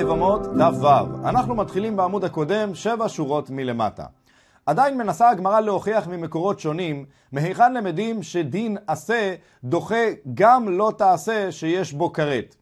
יבמות דף ו. אנחנו מתחילים בעמוד הקודם, שבע שורות מלמטה. עדיין מנסה הגמרא להוכיח ממקורות שונים, מהיכן למדים שדין עשה דוחה גם לא תעשה שיש בו כרת.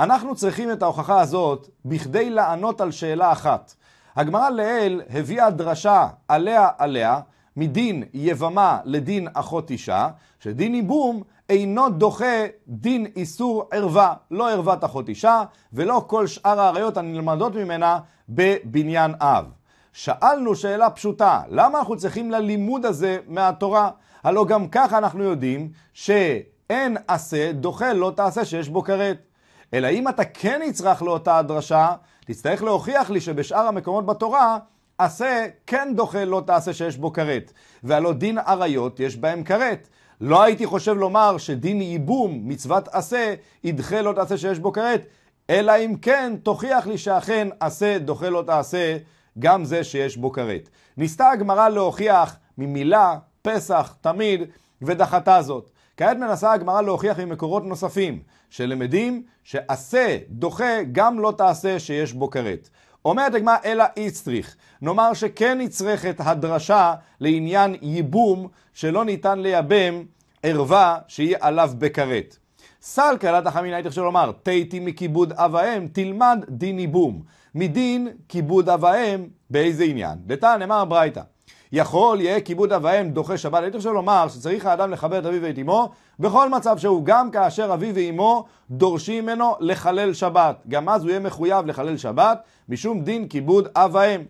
אנחנו צריכים את ההוכחה הזאת בכדי לענות על שאלה אחת. הגמרא לעיל הביאה דרשה עליה עליה, מדין יבמה לדין אחות אישה, שדין ייבום אינו דוחה דין איסור ערווה, לא ערוות אחות אישה, ולא כל שאר העריות הנלמדות ממנה בבניין אב. שאלנו שאלה פשוטה, למה אנחנו צריכים ללימוד הזה מהתורה? הלא גם ככה אנחנו יודעים שאין עשה דוחה לא תעשה שיש בו כרת. אלא אם אתה כן יצרך לאותה הדרשה, תצטרך להוכיח לי שבשאר המקומות בתורה עשה כן דוחה לא תעשה שיש בו כרת. והלא דין עריות יש בהם כרת. לא הייתי חושב לומר שדין ייבום, מצוות עשה, ידחה לא תעשה שיש בו כעת, אלא אם כן תוכיח לי שאכן עשה דוחה לא תעשה, גם זה שיש בו כרת. ניסתה הגמרא להוכיח ממילה, פסח, תמיד, ודחתה זאת. כעת מנסה הגמרא להוכיח ממקורות נוספים, שלמדים שעשה דוחה גם לא תעשה שיש בו כרת. אומרת הגמרא אלא איצטריך. נאמר שכן נצרכת הדרשה לעניין ייבום שלא ניתן לייבם ערווה שהיא עליו בכרת. סל קלת החמינה הייתי חושב לומר, תיתי מכיבוד אב האם, תלמד דין ייבום. מדין כיבוד אב האם, באיזה עניין? לטען, אמר ברייתא. יכול יהיה כיבוד אב ואם דוחה שבת. הייתי חושב לומר שצריך האדם לכבד את אביו ואת אמו בכל מצב שהוא, גם כאשר אביו ואמו דורשים ממנו לחלל שבת. גם אז הוא יהיה מחויב לחלל שבת משום דין כיבוד אב ואם.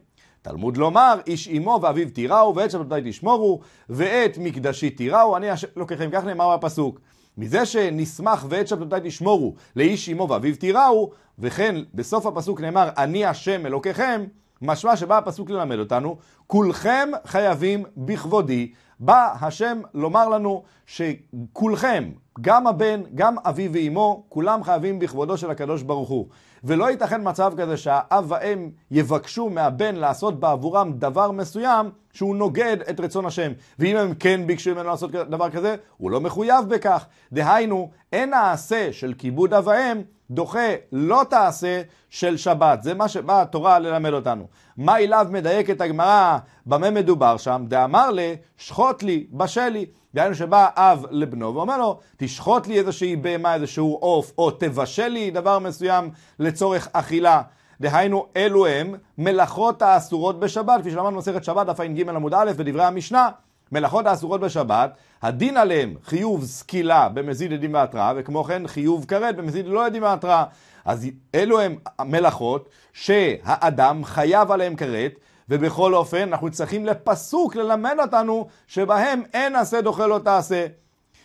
תלמוד לומר, איש אמו ואביו תיראו, ואת שבתותי תשמורו, ואת מקדשי תיראו, אני אש... לוקחים, כך נאמר בפסוק. מזה שנשמח ואת שבתותי תשמורו לאיש אמו ואביו תיראו, וכן בסוף הפסוק נאמר, אני השם אלוקיכם, משמע שבא הפסוק ללמד אותנו, כולכם חייבים בכבודי, בא השם לומר לנו שכולכם, גם הבן, גם אבי ואימו, כולם חייבים בכבודו של הקדוש ברוך הוא. ולא ייתכן מצב כזה שהאב והאם יבקשו מהבן לעשות בעבורם דבר מסוים שהוא נוגד את רצון השם. ואם הם כן ביקשו ממנו לעשות דבר כזה, הוא לא מחויב בכך. דהיינו, אין העשה של כיבוד אב ואם דוחה לא תעשה של שבת. זה מה שבאה התורה ללמד אותנו. מה אליו מדייקת הגמרא, במה מדובר שם? דאמר לי, שחוט לי, בשל לי. דהיינו שבא אב לבנו ואומר לו, תשחוט לי איזושהי בהמה, איזשהו עוף, או תבשל לי דבר מסוים לצורך אכילה. דהיינו אלו הם מלאכות האסורות בשבת, כפי שלמדנו מסכת שבת, דף ע"ג עמוד א', בדברי המשנה. מלאכות האסורות בשבת, הדין עליהם חיוב סקילה במזיד עדים והתראה, וכמו כן חיוב כרת במזיד לא עדים והתראה. אז אלו הם מלאכות שהאדם חייב עליהם כרת, ובכל אופן אנחנו צריכים לפסוק ללמד אותנו שבהם אין עשה דוחה לא תעשה.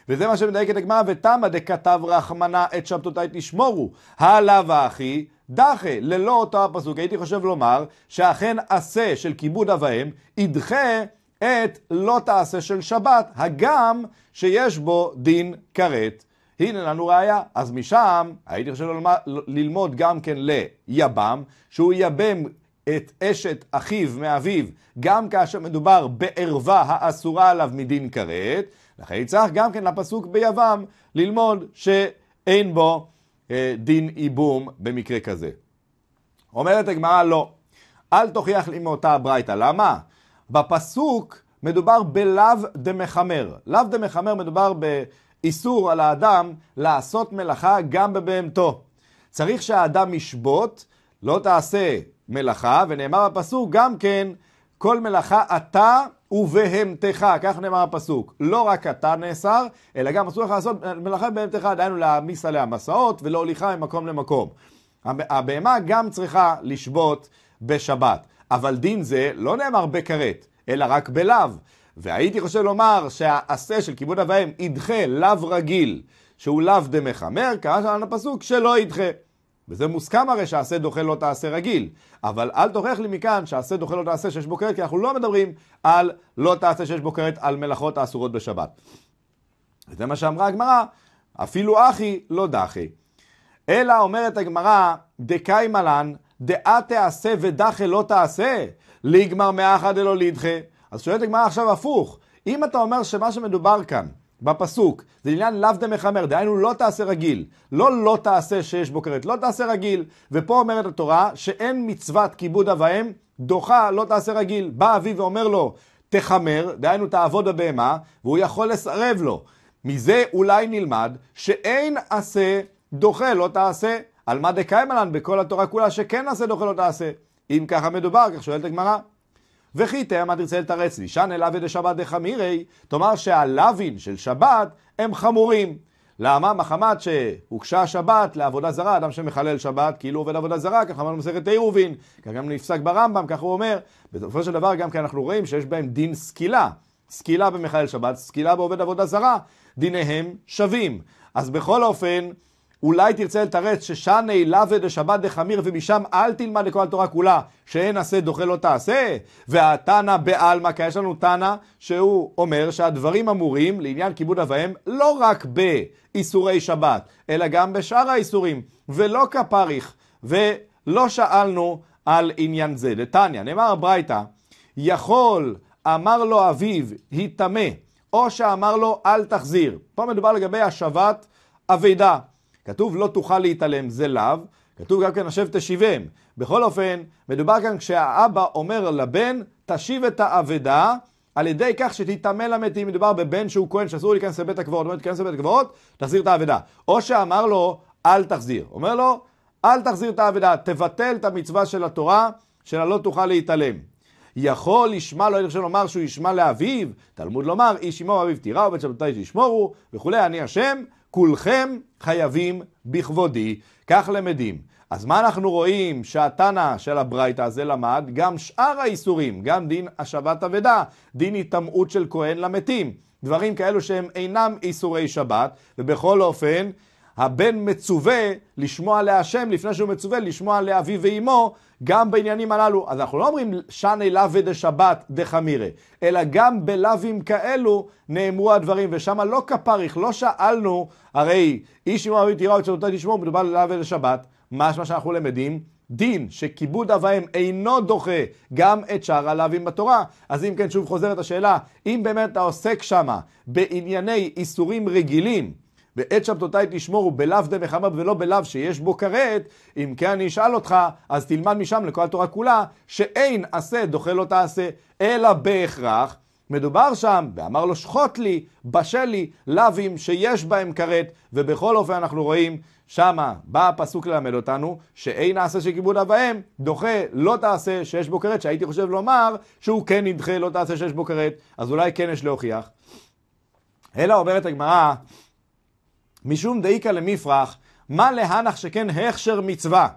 וזה מה שמדייק את הגמרא, ותמא דכתב רחמנה את שבתותי תשמורו. העלבה אחי דחה, ללא אותו הפסוק. הייתי חושב לומר שאכן עשה של כיבוד אב ואם ידחה את לא תעשה של שבת, הגם שיש בו דין כרת. הנה לנו ראיה. אז משם הייתי חושב ללמוד, ללמוד גם כן ליבם, שהוא יבם את אשת אחיו מאביו, גם כאשר מדובר בערווה האסורה עליו מדין כרת. לכן צריך גם כן לפסוק ביבם ללמוד שאין בו אה, דין איבום במקרה כזה. אומרת הגמרא לא. אל תוכיח לי מאותה הברייתא. למה? בפסוק מדובר בלאו דמחמר. לאו דמחמר מדובר באיסור על האדם לעשות מלאכה גם בבהמתו. צריך שהאדם ישבות, לא תעשה מלאכה, ונאמר בפסוק גם כן, כל מלאכה אתה ובהמתך, כך נאמר הפסוק. לא רק אתה נאסר, אלא גם אסור לך לעשות מלאכה בהמתך, דהיינו להעמיס עליה מסעות ולהוליכה ממקום למקום. הבהמה גם צריכה לשבות בשבת. אבל דין זה לא נאמר בכרת, אלא רק בלאו. והייתי חושב לומר שהעשה של כיבוד אב ואם ידחה לאו רגיל, שהוא לאו דמחמר, קרא שלנו הפסוק שלא ידחה. וזה מוסכם הרי שהעשה דוחה לא תעשה רגיל, אבל אל תוכח לי מכאן שהעשה דוחה לא תעשה שיש בו כרת, כי אנחנו לא מדברים על לא תעשה שיש בו כרת, על מלאכות האסורות בשבת. וזה מה שאמרה הגמרא, אפילו אחי לא דחי. אלא אומרת הגמרא, דקאי מלן, דעה תעשה ודחה לא תעשה, ליגמר מאחד דלא לידחה. אז שואלת הגמרא עכשיו הפוך, אם אתה אומר שמה שמדובר כאן בפסוק, זה עניין לאו דמחמר, דהיינו לא תעשה רגיל. לא לא תעשה שיש בו כרת, לא תעשה רגיל. ופה אומרת התורה שאין מצוות כיבוד אב ואם, דוחה לא תעשה רגיל. בא אבי ואומר לו, תחמר, דהיינו תעבוד הבהמה, והוא יכול לסרב לו. מזה אולי נלמד שאין עשה דוחה לא תעשה. על מה דקיימלן בכל התורה כולה שכן נעשה דוחה לא תעשה. אם ככה מדובר, כך שואלת הגמרא. וכי תאמה תרצה לתרץ לי, שנא לוי דשבת דחמירי, תאמר שהלאווין של שבת הם חמורים. למה? מחמת שהוגשה השבת לעבודה זרה, אדם שמחלל שבת כאילו עובד עבודה זרה, ככה אמרנו מסכת עירובין, ככה גם נפסק ברמב"ם, ככה הוא אומר. בסופו של דבר גם כי כן אנחנו רואים שיש בהם דין סקילה, סקילה במחלל שבת, סקילה בעובד עבודה זרה, דיניהם שווים. אז בכל אופן, אולי תרצה לתרץ ששני לווה דשבת דחמיר ומשם אל תלמד לכל התורה כולה, שאין עשה דוחה לא תעשה. והתנא בעלמא, כי יש לנו תנא שהוא אומר שהדברים אמורים לעניין כיבוד אב ואם לא רק באיסורי שבת, אלא גם בשאר האיסורים, ולא כפריך, ולא שאלנו על עניין זה. דתניא, נאמר ברייתא, יכול אמר לו אביו, היטמא, או שאמר לו אל תחזיר. פה מדובר לגבי השבת אבידה. כתוב לא תוכל להתעלם, זה לאו. כתוב גם כן השב תשיבם. בכל אופן, מדובר כאן כשהאבא אומר לבן, תשיב את האבדה על ידי כך שתיטמא למתים. מדובר בבן שהוא כהן שאסור להיכנס לבית הקברות. אומר, תיכנס לבית הקברות, תחזיר את האבדה. או שאמר לו, אל תחזיר. אומר לו, אל תחזיר את האבדה, תבטל את המצווה של התורה, של הלא תוכל להתעלם. יכול ישמע לו, אין ראשון לומר שהוא ישמע לאביו, תלמוד לומר, איש עמו אביו תיראו, בית שבתאי שישמורו, וכולי, אני השם, כולכם חייבים בכבודי, כך למדים. אז מה אנחנו רואים שהתנא של הברייתא הזה למד? גם שאר האיסורים, גם דין השבת אבדה, דין היטמעות של כהן למתים, דברים כאלו שהם אינם איסורי שבת, ובכל אופן הבן מצווה לשמוע להשם לפני שהוא מצווה לשמוע לאביו ואימו, גם בעניינים הללו. אז אנחנו לא אומרים שני לאווה דשבת דחמירה, אלא גם בלאווים כאלו נאמרו הדברים, ושם לא כפריך, לא שאלנו, הרי איש אמו אביו אבי את וצדותי תשמעו, מדובר ללאווה דשבת, מה שאנחנו למדים דין שכיבוד אב האם אינו דוחה גם את שאר הלאווים בתורה. אז אם כן, שוב חוזרת השאלה, אם באמת אתה עוסק שמה בענייני איסורים רגילים, בעת שבתותי תשמור ובלאו דמחמם ולא בלאו שיש בו כרת, אם כן אני אשאל אותך, אז תלמד משם לכל התורה כולה, שאין עשה דוחה לא תעשה, אלא בהכרח. מדובר שם, ואמר לו שחוט לי, בשל לי, לאווים שיש בהם כרת, ובכל אופן אנחנו רואים שמה בא הפסוק ללמד אותנו שאין עשה של כיבוד דוחה לא תעשה שיש בו כרת, שהייתי חושב לומר שהוא כן ידחה לא תעשה שיש בו כרת, אז אולי כן יש להוכיח. אלא אומרת הגמרא משום דאיכא למפרח, מה להנח שכן הכשר מצווה.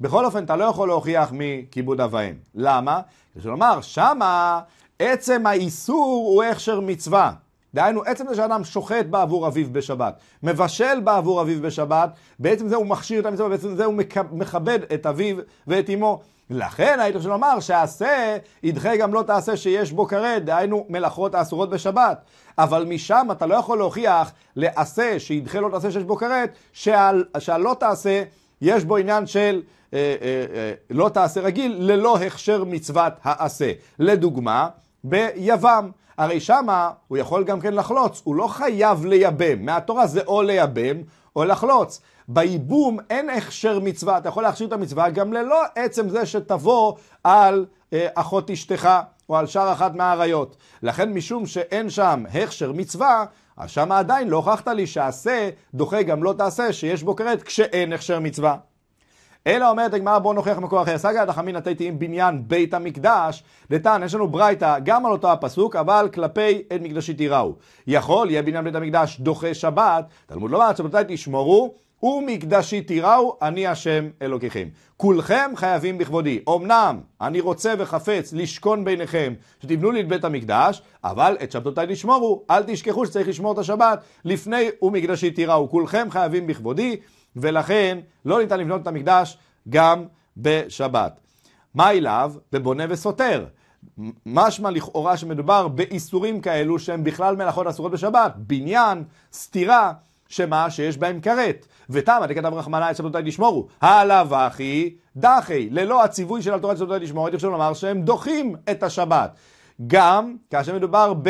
בכל אופן, אתה לא יכול להוכיח מכיבוד אב ואם. למה? כלומר, שמה עצם האיסור הוא הכשר מצווה. דהיינו, עצם זה שאדם שוחט בעבור אביו בשבת, מבשל בעבור אביו בשבת, בעצם זה הוא מכשיר את המצווה, בעצם זה הוא מכבד את אביו ואת אמו. לכן היית רוצה לומר שעשה ידחה גם לא תעשה שיש בו כרת, דהיינו מלאכות האסורות בשבת. אבל משם אתה לא יכול להוכיח לעשה שידחה לא תעשה שיש בו כרת, שעל, שעל לא תעשה יש בו עניין של אה, אה, אה, לא תעשה רגיל ללא הכשר מצוות העשה. לדוגמה, ביבם. הרי שמה הוא יכול גם כן לחלוץ, הוא לא חייב לייבם. מהתורה זה או לייבם או לחלוץ. בייבום אין הכשר מצווה, אתה יכול להכשיר את המצווה גם ללא עצם זה שתבוא על אה, אחות אשתך או על שאר אחת מהאריות. לכן משום שאין שם הכשר מצווה, אז שם עדיין לא הוכחת לי שעשה דוחה גם לא תעשה שיש בו כרת כשאין הכשר מצווה. אלא אומרת הגמרא בוא נוכיח מקור אחר. סגא דחמינא תיתי עם בניין בית המקדש, לטען יש לנו ברייתא גם על אותו הפסוק, אבל כלפי אין מקדשי תיראו. יכול יהיה בניין בית המקדש דוחה שבת, תלמוד לומר לא שבתאי תשמרו ומקדשי תיראו, אני השם אלוקיכם. כולכם חייבים בכבודי. אמנם אני רוצה וחפץ לשכון ביניכם, שתבנו לי את בית המקדש, אבל את שבתותיי תשמורו, אל תשכחו שצריך לשמור את השבת לפני ומקדשי תיראו. כולכם חייבים בכבודי, ולכן לא ניתן לבנות את המקדש גם בשבת. מה אליו? בבונה וסותר. משמע לכאורה שמדובר באיסורים כאלו שהם בכלל מלאכות אסורות בשבת, בניין, סתירה. שמה שיש בהם כרת. ותמה דקדם רחמנא את שבתותי תשמורו. הלאו אחי דחי, ללא הציווי של התורה את שבתותי תשמורו, הייתי חושב לומר שהם דוחים את השבת. גם כאשר מדובר ב...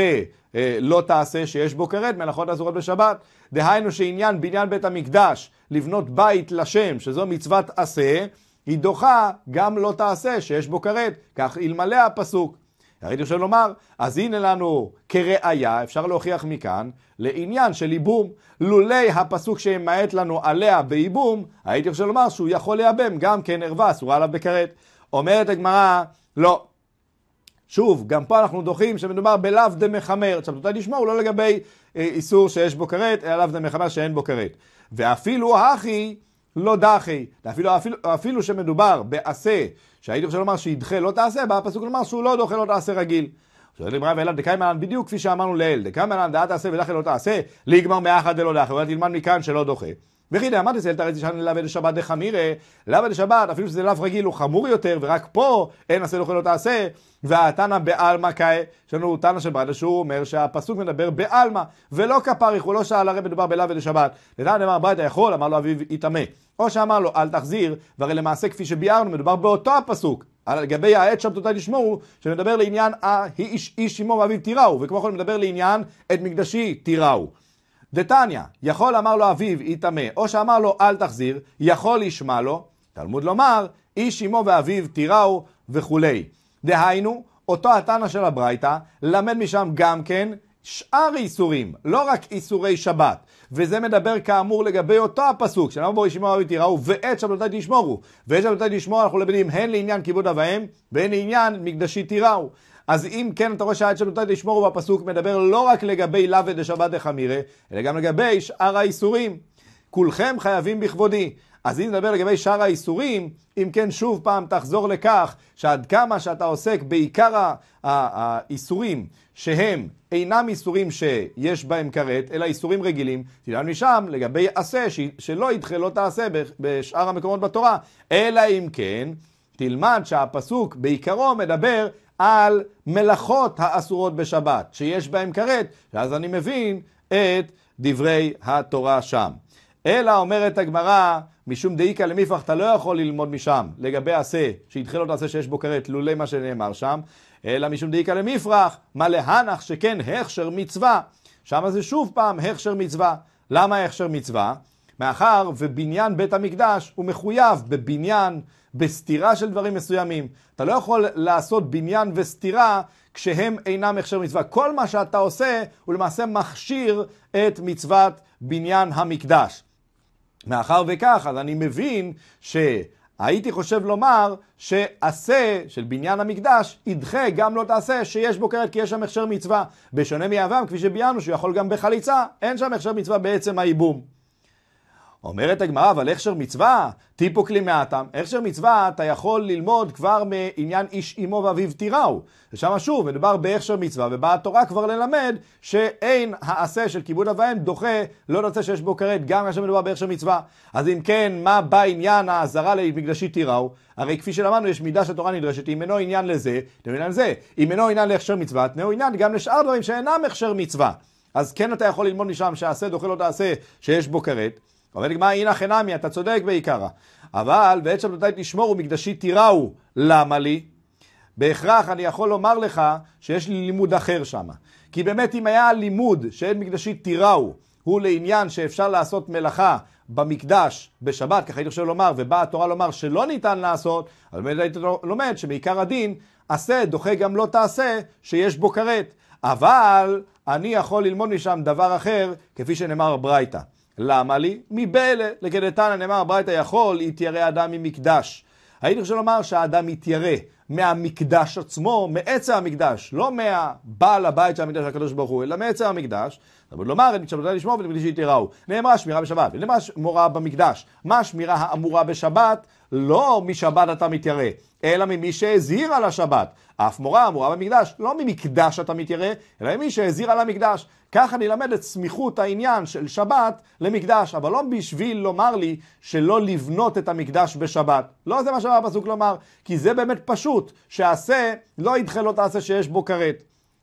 אה, לא תעשה שיש בו כרת מלאכות אסורות בשבת. דהיינו שעניין בניין בית המקדש, לבנות בית לשם, שזו מצוות עשה, היא דוחה גם לא תעשה שיש בו כרת, כך אלמלא הפסוק. הרי אפשר לומר, אז הנה לנו כראיה, אפשר להוכיח מכאן, לעניין של ייבום. לולי הפסוק שימעט לנו עליה בייבום, הייתי רוצה לומר שהוא יכול לייבם גם כן ערווה אסורה עליו בכרת. אומרת הגמרא, לא. שוב, גם פה אנחנו דוחים שמדובר בלאו דמחמר. עכשיו, תודה לשמוע, הוא לא לגבי אה, איסור שיש בו כרת, אלא לאו דמחמר שאין בו כרת. ואפילו הכי לא דחי, אפילו, אפילו, אפילו שמדובר בעשה שהייתי רוצה לומר שידחה לא תעשה, בא הפסוק לומר שהוא לא דוחה לא תעשה רגיל. שואל אמרה ואלה דקיימלן בדיוק כפי שאמרנו לאל, לעיל, דקיימלן דעת תעשה ודחה לא תעשה, ליגמר מאחד דלא דחה, אולי תלמד מכאן שלא דוחה. וכי דאמרת ישראל תראה תשען לאו שבת דחמירא, לאו שבת, אפילו שזה לאו רגיל הוא חמור יותר, ורק פה אין עשה לכל לא תעשה. והתנא בעלמא כאה, יש לנו תנא של ברדה שהוא אומר שהפסוק מדבר בעלמא, ולא כפריך, הוא לא שאל הרי מדובר בלאו שבת, לדעת אמר ברדה יכול, אמר לו אביו יטמא. או שאמר לו אל תחזיר, והרי למעשה כפי שביארנו מדובר באותו הפסוק. על לגבי העט שבתותי לשמורו, שמדבר לעניין אה, איש, איש עמו ואביו תיראו, וכמו כן מדבר לעניין את מקדשי תיראו. דתניא, יכול אמר לו אביו, יטמא, או שאמר לו, אל תחזיר, יכול ישמע לו, תלמוד לומר, איש אמו ואביו תיראו וכולי. דהיינו, אותו התנא של הברייתא, למד משם גם כן שאר איסורים, לא רק איסורי שבת. וזה מדבר כאמור לגבי אותו הפסוק, שלמה בו ישמעו אבי תיראו, ואת שבתותי תשמורו. ואת שבתותי תשמורו אנחנו למדים הן לעניין כיבוד אביהם, והן לעניין מקדשי תיראו. אז אם כן, אתה רואה שהעד שנותן לשמור בפסוק מדבר לא רק לגבי לאו ודשבת דחמירה, אלא גם לגבי שאר האיסורים. כולכם חייבים בכבודי. אז אם נדבר לגבי שאר האיסורים, אם כן שוב פעם תחזור לכך שעד כמה שאתה עוסק בעיקר האיסורים שהם אינם איסורים שיש בהם כרת, אלא איסורים רגילים, תדע משם לגבי עשה, שלא ידחה לא תעשה בשאר המקומות בתורה, אלא אם כן תלמד שהפסוק בעיקרו מדבר על מלאכות האסורות בשבת, שיש בהן כרת, ואז אני מבין את דברי התורה שם. אלא אומרת הגמרא, משום דאיקא למיפח אתה לא יכול ללמוד משם, לגבי עשה, שהתחיל עוד עשה שיש בו כרת, לולא מה שנאמר שם, אלא משום דאיקא למיפרח, מה להנח שכן הכשר מצווה. שם זה שוב פעם הכשר מצווה. למה הכשר מצווה? מאחר ובניין בית המקדש הוא מחויב בבניין, בסתירה של דברים מסוימים. אתה לא יכול לעשות בניין וסתירה כשהם אינם הכשר מצווה. כל מה שאתה עושה הוא למעשה מכשיר את מצוות בניין המקדש. מאחר וכך, אז אני מבין ש... הייתי חושב לומר שעשה של בניין המקדש ידחה גם לא תעשה שיש בו כרת כי יש שם הכשר מצווה. בשונה מיוון, כפי שביאנו, שהוא יכול גם בחליצה, אין שם הכשר מצווה בעצם הייבום. אומרת הגמרא, אבל הכשר מצווה, טיפוק לי מעטם. הכשר מצווה אתה יכול ללמוד כבר מעניין איש אמו ואביו תיראו. ושם שוב מדובר בהכשר מצווה, ובאה התורה כבר ללמד שאין העשה של כיבוד אב ואם דוחה, לא נוצא שיש בו כרת, גם כאשר מדובר בהכשר מצווה. אז אם כן, מה בעניין העזרה למקדשי תיראו? הרי כפי שלמדנו, יש מידה שהתורה נדרשת, אם אינו עניין לזה, תנו עניין לזה. אם אינו עניין להכשר מצווה, תנו עניין גם לשאר דברים שאינם הכשר מצווה. אז כן אתה יכול ללמוד משם שעשה דוחה לא תעשה, שיש בו כרת. אומר לי, מה אינך אינמי, אתה צודק בעיקרא. אבל ואת שבתותי תשמור ומקדשי תיראו, למה לי? בהכרח אני יכול לומר לך שיש לי לימוד אחר שם. כי באמת אם היה לימוד שאין מקדשי תיראו, הוא לעניין שאפשר לעשות מלאכה במקדש בשבת, ככה הייתי חושב לומר, ובאה התורה לומר שלא ניתן לעשות, אז באמת הייתי לומד שבעיקר הדין, עשה דוחה גם לא תעשה, שיש בו כרת. אבל אני יכול ללמוד משם דבר אחר, כפי שנאמר ברייתא. למה לי? מבעלה. לכדתנא נאמר, ברייתא יכול, יתיירא אדם ממקדש. הייתי חושב לומר שהאדם יתיירא מהמקדש עצמו, מעצם המקדש, לא מהבעל הבית של המקדש הקדוש ברוך הוא, אלא מעצם המקדש. אבל לומר, אני שבתאי לשמור ואת מקדיש יתיראו. נאמרה שמירה בשבת, ונאמרה מורה במקדש. מה השמירה האמורה בשבת? לא משבת אתה מתיירא, אלא ממי שהזהיר על השבת. אף מורה אמורה במקדש, לא ממקדש אתה מתיירא, אלא ממי שהזהיר על המקדש. ככה נלמד את סמיכות העניין של שבת למקדש, אבל לא בשביל לומר לי שלא לבנות את המקדש בשבת. לא זה מה שבא הפסוק לומר, כי זה באמת פשוט, שעשה לא ידחה לא תעשה שיש בו כרת.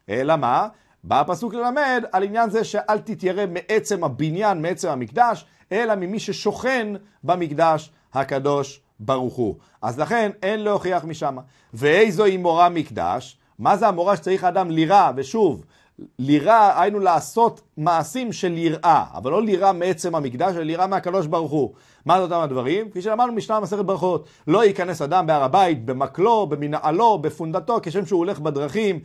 אלא מה? בא הפסוק ללמד על עניין זה שאל תתיירא מעצם הבניין, מעצם המקדש, אלא ממי ששוכן במקדש הקדוש ברוך הוא. אז לכן אין להוכיח משם. ואיזו היא מורה מקדש? מה זה המורה שצריך האדם ליראה? ושוב, ליראה, היינו לעשות מעשים של יראה, אבל לא ליראה מעצם המקדש, אלא ליראה מהקדוש ברוך הוא. מה זה אותם הדברים? כפי שאמרנו משנה מסכת ברכות. לא ייכנס אדם בהר הבית, במקלו, במנעלו, בפונדתו, כשם שהוא הולך בדרכים,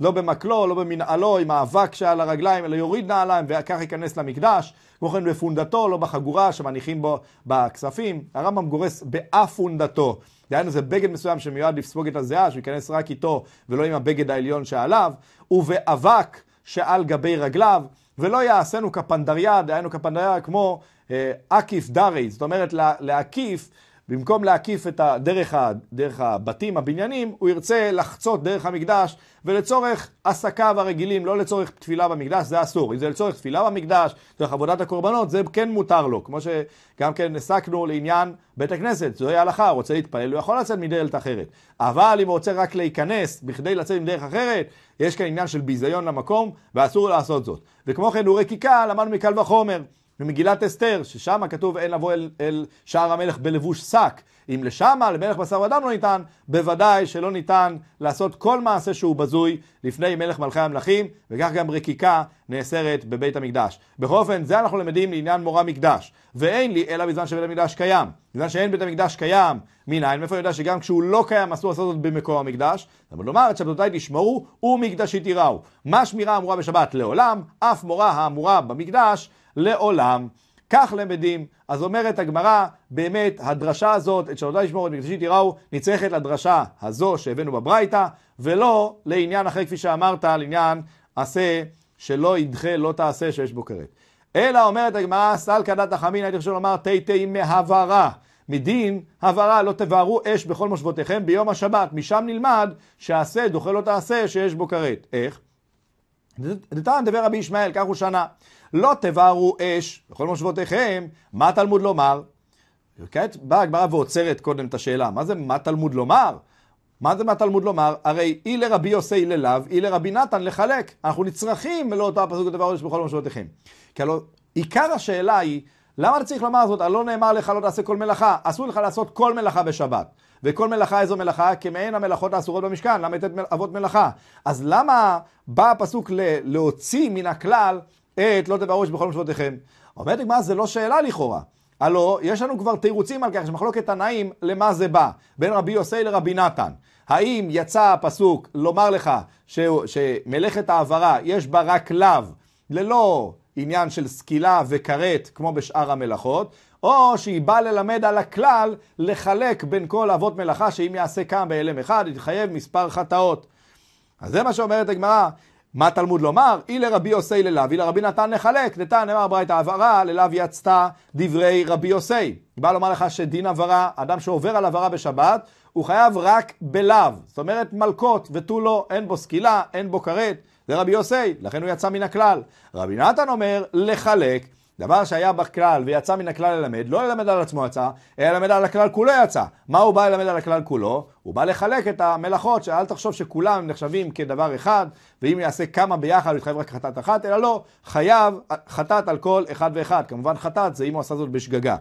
לא במקלו, לא במנעלו, עם האבק שעל הרגליים, אלא יוריד נעליים וכך ייכנס למקדש. כמו כן בפונדתו, לא בחגורה שמניחים בו בכספים. הרמב"ם גורס באפונדתו. דהיינו זה בגד מסוים שמיועד לספוג את הזיעה, שהוא ייכנס רק איתו ולא עם הבגד העליון שעליו. ובאבק שעל גבי רגליו. ולא יעשינו כפנדריה, דהיינו כפנדריה כמו אה, עקיף דרי, זאת אומרת לה, להקיף במקום להקיף את הדרך, הדרך הבתים, הבניינים, הוא ירצה לחצות דרך המקדש, ולצורך עסקיו הרגילים, לא לצורך תפילה במקדש, זה אסור. אם זה לצורך תפילה במקדש, דרך עבודת הקורבנות, זה כן מותר לו. כמו שגם כן הסקנו לעניין בית הכנסת, זוהי ההלכה, הוא רוצה להתפלל, הוא יכול לצאת מדלת אחרת. אבל אם הוא רוצה רק להיכנס, בכדי לצאת מדרך אחרת, יש כאן עניין של ביזיון למקום, ואסור לעשות זאת. וכמו כן, הוא רקיקה, למדנו מקל וחומר. ממגילת אסתר, ששם כתוב אין לבוא אל, אל שער המלך בלבוש שק. אם לשמה, למלך בשר ודם לא ניתן, בוודאי שלא ניתן לעשות כל מעשה שהוא בזוי לפני מלך מלכי המלכים, וכך גם רקיקה נאסרת בבית המקדש. בכל אופן, זה אנחנו למדים לעניין מורה מקדש. ואין לי אלא בזמן שבית המקדש קיים. בזמן שאין בית המקדש קיים, מנין? מאיפה אני יודע שגם כשהוא לא קיים אסור לעשות זאת במקום המקדש? אבל לומר את שבתותיי תשמרו ומקדשי תיראו. מה שמירה אמורה בשבת לעולם, אף מורה האמורה במקדש לעולם. כך למדים. אז אומרת הגמרא, באמת הדרשה הזאת, את שלושה לשמור לא את מקדשי תיראו, נצרכת לדרשה הזו שהבאנו בברייתא, ולא לעניין אחר, כפי שאמרת, לעניין עשה שלא ידחה, לא תעשה שיש בו כרת. אלא אומרת הגמרא, סלקא דת החמין, הייתי חושב לומר, תה תיתי מהברה. מדין הברה לא תבערו אש בכל מושבותיכם ביום השבת. משם נלמד שעשה דוחה לא תעשה שיש בו כרת. איך? דתן דבר רבי ישמעאל, כך הוא שנה. לא תבערו אש בכל מושבותיכם, מה תלמוד לומר? וכעת באה הגמרא ועוצרת קודם את השאלה, מה זה מה תלמוד לומר? מה זה מה תלמוד לומר? הרי אי לרבי יוסי אי ללאו, אי לרבי נתן לחלק. אנחנו נצרכים לאותו הפסוק דבר לא ראשון בכל מושבותיכם. כי הלא, עיקר השאלה היא, למה אתה צריך לומר זאת? הלא נאמר לך לא תעשה כל מלאכה. אסור לך לעשות כל מלאכה בשבת. וכל מלאכה איזו מלאכה, כמעין המלאכות האסורות במשכן, ל"ט אבות מלאכה. אז למה בא הפסוק ל- להוציא מן הכלל את לא תבערו איש בכל משפטיכם? אומרת הגמרא, זה לא שאלה לכאורה. הלא, יש לנו כבר תירוצים על כך, יש מחלוקת תנאים למה זה בא, בין רבי יוסי לרבי נתן. האם יצא הפסוק לומר לך ש... שמלאכת העברה יש בה רק לאו, ללא עניין של סקילה וכרת כמו בשאר המלאכות, או שהיא באה ללמד על הכלל לחלק בין כל אבות מלאכה, שאם יעשה כאן בהלם אחד, יתחייב מספר חטאות. אז זה מה שאומרת הגמרא. מה תלמוד לומר? אי לרבי יוסי ללאו, אי לרבי נתן לחלק. נתן נאמר ברייתא עברה, ללאו יצתה דברי רבי יוסי. היא באה לומר לך שדין עברה, אדם שעובר על עברה בשבת, הוא חייב רק בלאו. זאת אומרת מלקות ותו לא, אין בו סקילה, אין בו כרת. זה רבי יוסי, לכן הוא יצא מן הכלל. רבי נתן אומר לחלק, דבר שהיה בכלל ויצא מן הכלל ללמד, לא ללמד על עצמו יצא, אלא ללמד על הכלל כולו יצא. מה הוא בא ללמד על הכלל כולו? הוא בא לחלק את המלאכות, שאל תחשוב שכולם נחשבים כדבר אחד, ואם יעשה כמה ביחד, הוא יתחייב רק חטאת אחת, אלא לא, חייב חטאת על כל אחד ואחד. כמובן חטאת זה אם הוא עשה זאת בשגגה.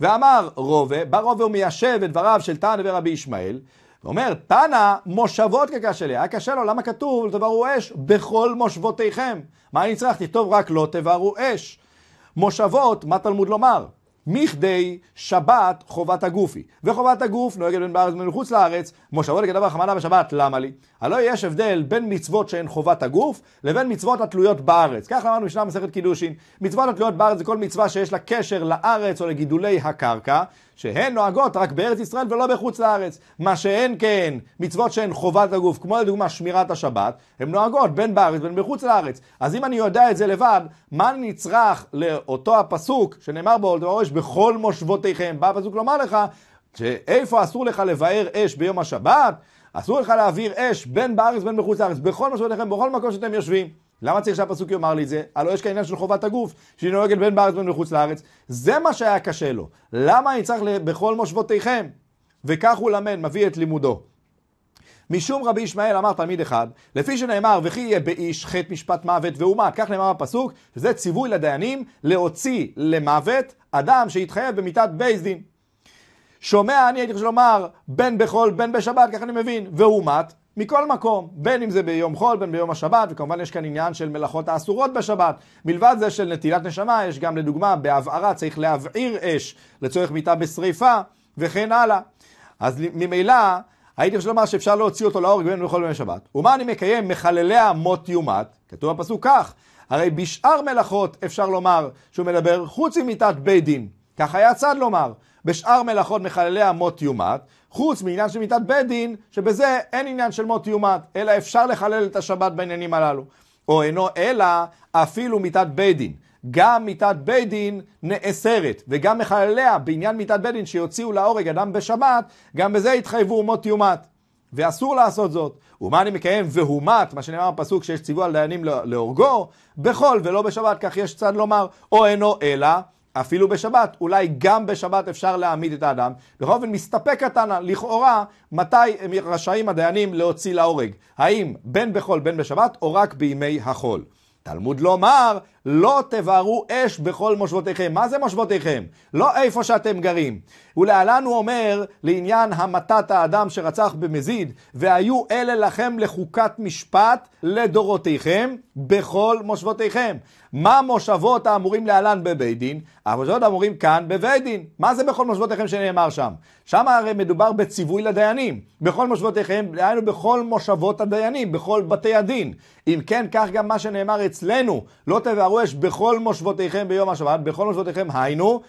ואמר רובה, בא רובה ומיישב את דבריו של תנא ורבי ישמעאל, ואומר, תנא מושבות כקשה לי, היה קשה לו, למה כתוב, תבערו אש בכל מושבותיכם. מה אני צריך? תכתוב רק לא תבערו אש. מושבות, מה תלמוד לומר? מכדי שבת חובת הגופי. וחובת הגוף נוהגת בין בארץ ובין מחוץ לארץ, מושבות לכתב החמנה בשבת, למה לי? הלא יש הבדל בין מצוות שהן חובת הגוף, לבין מצוות התלויות בארץ. כך למדנו משנה מסכת קידושין. מצוות התלויות בארץ זה כל מצווה שיש לה קשר לארץ או לגידולי הקרקע, שהן נוהגות רק בארץ ישראל ולא בחוץ לארץ. מה שהן כן מצוות שהן חובת הגוף, כמו לדוגמה שמירת השבת, הן נוהגות בין בארץ ובין בחוץ לארץ. אז אם אני יודע את זה לבד, מה נצרך לאותו הפסוק שנאמר בו, תמרש בכל מושבותיכם, בא הפסוק לומר לך, שאיפה אסור לך לבאר אש ביום השבת? אסור לך להעביר אש בין בארץ ובין בחוץ לארץ, בכל מושבותיכם, בכל מקום שאתם יושבים. למה צריך שהפסוק יאמר לי את זה? הלא יש כאן עניין של חובת הגוף, שהיא נוהגת בין בארץ ובין מחוץ לארץ. זה מה שהיה קשה לו. למה אני צריך בכל מושבותיכם? וכך הוא למד, מביא את לימודו. משום רבי ישמעאל אמר תלמיד אחד, לפי שנאמר וכי יהיה באיש חטא משפט מוות ואומה, כך נאמר הפסוק, זה ציווי לדיינים להוציא למוות אדם שהתחייב במיתת בייזדין. שומע אני הייתי חושב לומר בן בחול בן בשבת, כך אני מבין, ואומת, מכל מקום, בין אם זה ביום חול, בין ביום השבת, וכמובן יש כאן עניין של מלאכות האסורות בשבת. מלבד זה של נטילת נשמה, יש גם לדוגמה בהבערה, צריך להבעיר אש לצורך מיטה בשריפה, וכן הלאה. אז ממילא, הייתי חושב לומר שאפשר להוציא אותו להורג בין בכל ימי שבת. ומה אני מקיים? מחלליה מות יומת. כתוב בפסוק כך, הרי בשאר מלאכות אפשר לומר שהוא מדבר חוץ ממיטת בית דין. כך היה צד לומר. בשאר מלאכות מחלליה מות יומת, חוץ מעניין של מיתת בית דין, שבזה אין עניין של מות יומת, אלא אפשר לחלל את השבת בעניינים הללו. או אינו אלא אפילו מיתת בית דין. גם מיתת בית דין נאסרת, וגם מחלליה בעניין מיתת בית דין שיוציאו להורג אדם בשבת, גם בזה התחייבו מות יומת. ואסור לעשות זאת. ומה אני מקיים והומת, מה שנאמר בפסוק שיש ציווי על דיינים לא, להורגו, בחול ולא בשבת, כך יש צד לומר, או אינו אלא אפילו בשבת, אולי גם בשבת אפשר להעמיד את האדם. בכל אופן, מסתפק התנא, לכאורה, מתי הם רשאים הדיינים להוציא להורג? האם בין בחול בין בשבת, או רק בימי החול? תלמוד לומר, לא תבערו אש בכל מושבותיכם. מה זה מושבותיכם? לא איפה שאתם גרים. ולהלן הוא אומר, לעניין המתת האדם שרצח במזיד, והיו אלה לכם לחוקת משפט לדורותיכם בכל מושבותיכם. מה מושבות האמורים להלן בבית דין? המושבות האמורים כאן בבית דין. מה זה בכל מושבותיכם שנאמר שם? שם הרי מדובר בציווי לדיינים. בכל מושבותיכם, דהיינו בכל מושבות הדיינים, בכל בתי הדין. אם כן, כך גם מה שנאמר אצלנו, לא תבערו אש בכל מושבותיכם ביום השבת, בכל מושבותיכם היינו,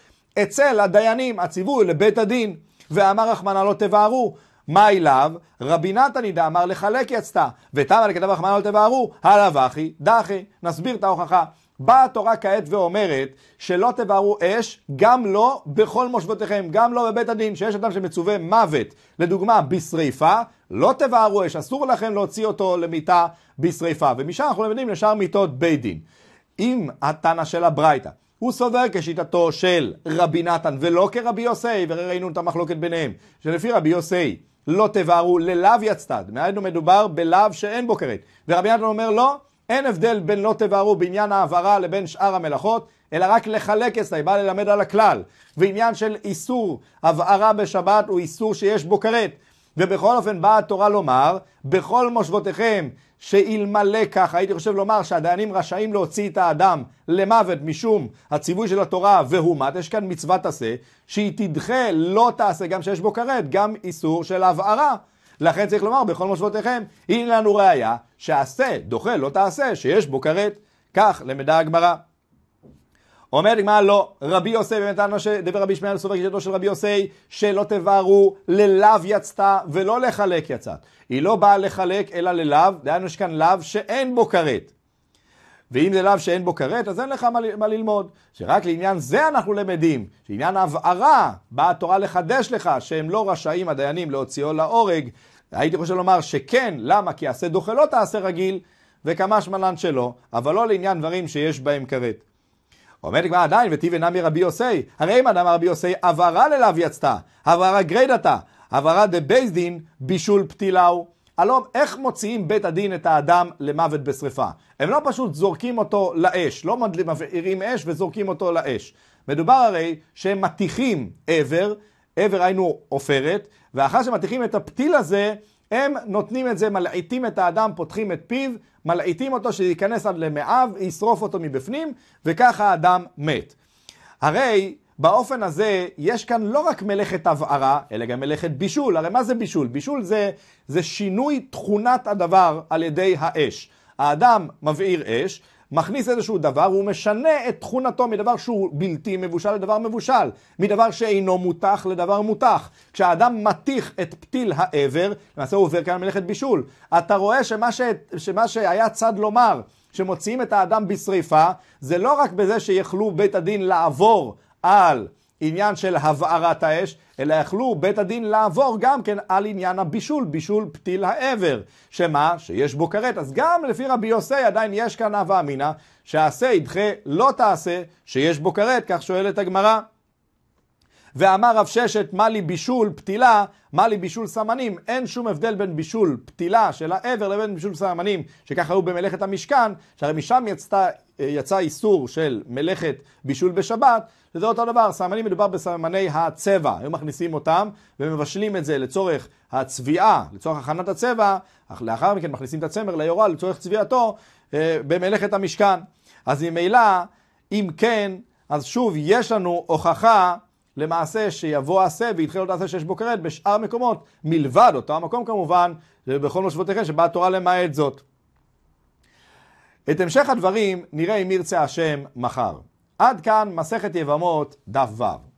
אצל הדיינים, הציווי לבית הדין. ואמר רחמנא לא תבערו. מה אליו? רבי נתן ידע אמר לחלק יצתה, ותמה לכתב רחמנא לא תבערו, הלא וכי דחי. נסביר את ההוכחה. באה התורה כעת ואומרת שלא תבערו אש, גם לא בכל מושבותיכם, גם לא בבית הדין, שיש אדם שמצווה מוות, לדוגמה בשריפה, לא תבערו אש, אסור לכם להוציא אותו למיטה בשריפה. ומשם אנחנו למדים לשאר מיטות בית דין. אם התנא של הברייתא הוא סובר כשיטתו של רבי נתן ולא כרבי יוסי, וראינו את המחלוקת ביניהם, שלפי רבי יוסי לא תבערו ללאו יצתד, מעיינו מדובר בלאו שאין בו כרת, ורבי נתן אומר לא, אין הבדל בין לא תבערו בעניין העברה לבין שאר המלאכות, אלא רק לחלק אסתאי, בא ללמד על הכלל. ועניין של איסור הבערה בשבת הוא איסור שיש בו כרת. ובכל אופן באה התורה לומר, בכל מושבותיכם שאלמלא ככה, הייתי חושב לומר שהדיינים רשאים להוציא את האדם למוות משום הציווי של התורה והומת, יש כאן מצוות עשה, שהיא תדחה, לא תעשה, גם שיש בו כרת, גם איסור של הבערה. לכן צריך לומר בכל מושבותיכם, הנה לנו ראיה שעשה, דוחה, לא תעשה, שיש בו כרת. כך למדה הגמרא. אומרת הגמרא לא, רבי יוסי באמת במתנא שדבר רבי ישמעאל סובר גישתו של רבי יוסי שלא תבערו ללאו יצתה ולא לחלק יצאת. היא לא באה לחלק אלא ללאו, דהיינו יש כאן לאו שאין בו כרת. ואם זה לאו שאין בו כרת, אז אין לך מה, מה ללמוד. שרק לעניין זה אנחנו למדים, שעניין הבערה, באה התורה לחדש לך, שהם לא רשאים הדיינים להוציאו להורג. הייתי חושב לומר שכן, למה? כי עשה דוחה לא תעשה רגיל, וכמה שמנן שלא, אבל לא לעניין דברים שיש בהם כרת. עומד כבר עדיין, וטיבי נמי רבי יוסי, הרי אם אדם רבי יוסי, עברה ללאו יצתה, עברה גרידתה, עברה דבייס דין, בישול פתילהו. הלא איך מוציאים בית הדין את האדם למוות בשריפה? הם לא פשוט זורקים אותו לאש, לא מבעירים אש וזורקים אותו לאש. מדובר הרי שהם מתיחים עבר, עבר היינו עופרת, ואחר שמתיחים את הפתיל הזה, הם נותנים את זה, מלעיטים את האדם, פותחים את פיו, מלעיטים אותו שייכנס עד למאיו, ישרוף אותו מבפנים, וככה האדם מת. הרי באופן הזה יש כאן לא רק מלאכת הבערה, אלא גם מלאכת בישול. הרי מה זה בישול? בישול זה, זה שינוי תכונת הדבר על ידי האש. האדם מבעיר אש, מכניס איזשהו דבר, הוא משנה את תכונתו מדבר שהוא בלתי מבושל לדבר מבושל, מדבר שאינו מותח לדבר מותח. כשהאדם מתיך את פתיל העבר, למעשה הוא עובר כאן מלאכת בישול. אתה רואה שמה, ש... שמה שהיה צד לומר, שמוציאים את האדם בשריפה, זה לא רק בזה שיכלו בית הדין לעבור על עניין של הבערת האש, אלא יכלו בית הדין לעבור גם כן על עניין הבישול, בישול פתיל העבר. שמה? שיש בו כרת. אז גם לפי רבי יוסי עדיין יש כאן הווה אמינא, שעשה ידחה לא תעשה, שיש בו כרת, כך שואלת הגמרא. ואמר רב ששת, מה לי בישול פתילה, מה לי בישול סמנים. אין שום הבדל בין בישול פתילה של העבר לבין בישול סמנים, שככה היו במלאכת המשכן, שהרי משם יצא, יצא איסור של מלאכת בישול בשבת, שזה אותו דבר, סמנים מדובר בסמני הצבע, היו מכניסים אותם ומבשלים את זה לצורך הצביעה, לצורך הכנת הצבע, אך לאחר מכן מכניסים את הצמר ליורה לצורך צביעתו אה, במלאכת המשכן. אז ממילא, אם כן, אז שוב יש לנו הוכחה למעשה שיבוא העשה ויתחיל עוד עשה שיש בו כרת בשאר מקומות, מלבד אותו המקום כמובן, ובכל מושבותיכם שבאה התורה למעט זאת. את המשך הדברים נראה אם ירצה השם מחר. עד כאן מסכת יבמות דף ו'.